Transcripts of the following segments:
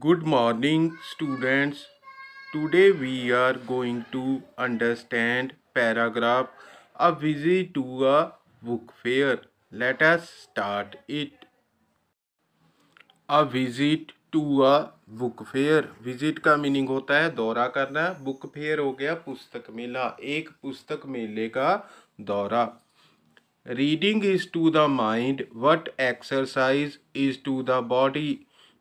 good morning students today we are going to understand paragraph a visit to a book fair let us start it a visit to a book fair visit का meaning होता है दौरा करना book fair हो गया पुस्तक मेला एक पुस्तक मेले का दौरा reading is to the mind what exercise is to the body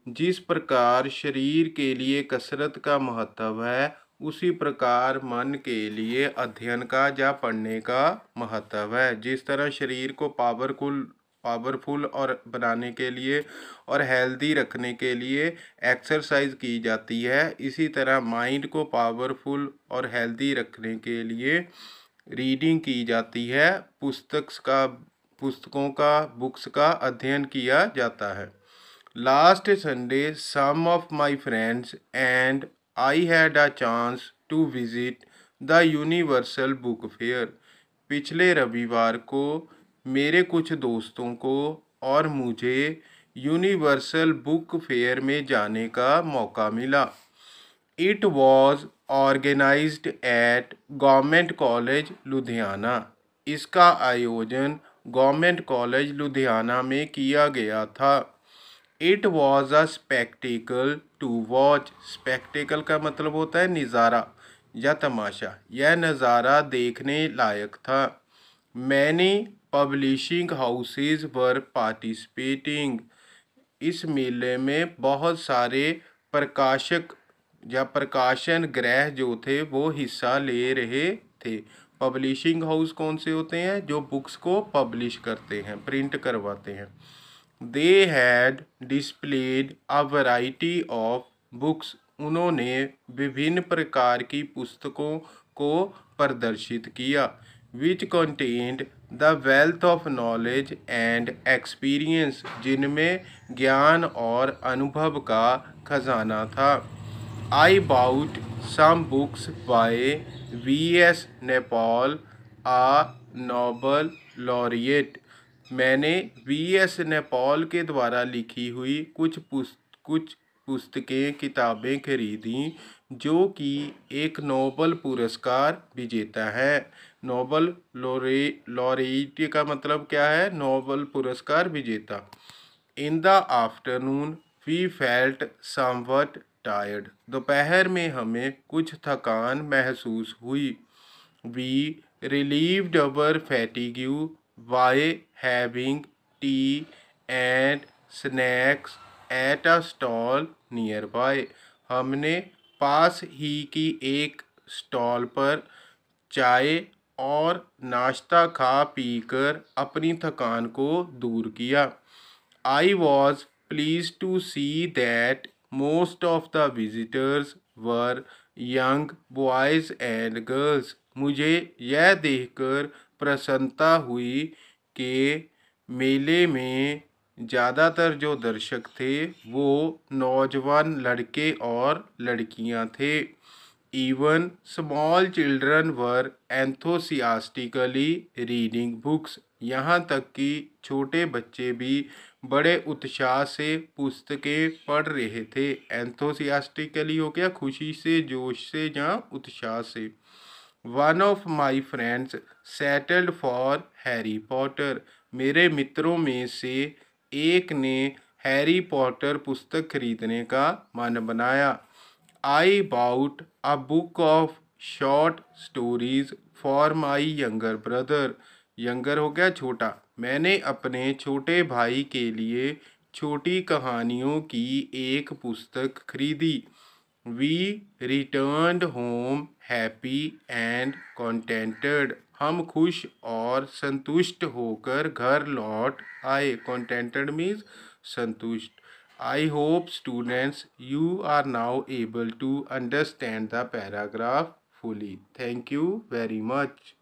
जिस प्रकार शरीर के लिए कसरत का महत्व है उसी प्रकार मन के लिए अध्ययन का या पढ़ने का महत्व है जिस तरह शरीर को पावरफुल पावरफुल और बनाने के लिए और हेल्दी रखने के लिए एक्सरसाइज की जाती है इसी तरह माइंड को पावरफुल और हेल्दी रखने के लिए रीडिंग की जाती है पुस्तक का पुस्तकों का बुक्स का अध्ययन किया जाता है last Sunday some of my friends and I had a chance to visit the universal book fair पिछले रविवार को मेरे कुछ दोस्तों को और मुझे यूनिवर्सल बुक फेयर में जाने का मौका मिला it was organise at government college Ludhiana इसका आयोजन गवर्नमेंट कॉलेज लुधियाना में किया गया था it was a spectacle to watch spectacle का मतलब होता है नज़ारा या तमाशा यह नज़ारा देखने लायक था मैंने पब्लिशिंग हाउसेज वर पार्टिसिपेटिंग इस मेले में बहुत सारे प्रकाशक या प्रकाशन ग्रह जो थे वो हिस्सा ले रहे थे पब्लिशिंग हाउस कौन से होते हैं जो बुक्स को पब्लिश करते हैं प्रिंट करवाते हैं they had displayed a variety of books उन्होंने विभिन्न प्रकार की पुस्तकों को प्रदर्शित किया which content the wealth of knowledge and experience जिनमें ज्ञान और अनुभव का खजाना था I bought some books by V S Naipaul a Nobel laureate मैंने वी एस नेपाल के द्वारा लिखी हुई कुछ पुस्त कुछ पुस्तकें किताबें खरीदी जो कि एक नोबल पुरस्कार विजेता है नोबल लॉरे लॉरेट का मतलब क्या है नोबल पुरस्कार विजेता in the afternoon we felt somewhat tired दोपहर में हमें कुछ थकान महसूस हुई we relieved our fatigue having tea and snacks at a stall nearby हमने पास ही की एक स्टॉल पर चाय और नाश्ता खा पी कर अपनी थकान को दूर किया I was pleased to see that most of the visitors were young boys and girls मुझे यह देखकर प्रसन्नता हुई कि मेले में ज़्यादातर जो दर्शक थे वो नौजवान लड़के और लड़कियां थे even small children were enthusiastically reading books यहाँ तक कि छोटे बच्चे भी बड़े उत्साह से पुस्तकें पढ़ रहे थे एंथोसियास्टिकली हो गया खुशी से जोश से या उत्साह से one of my friends settled for Harry Potter मेरे मित्रों में से एक ने हैरी पॉटर पुस्तक खरीदने का मन बनाया I bought a book of short stories for my younger brother younger हो गया छोटा मैंने अपने छोटे भाई के लिए छोटी कहानियों की एक पुस्तक खरीदी we returned home happy and contented हम खुश और संतुष्ट होकर घर लौट आए कॉन्टेंटेड मीन्स संतुष्ट I hope students you are now able to understand the paragraph fully thank you very much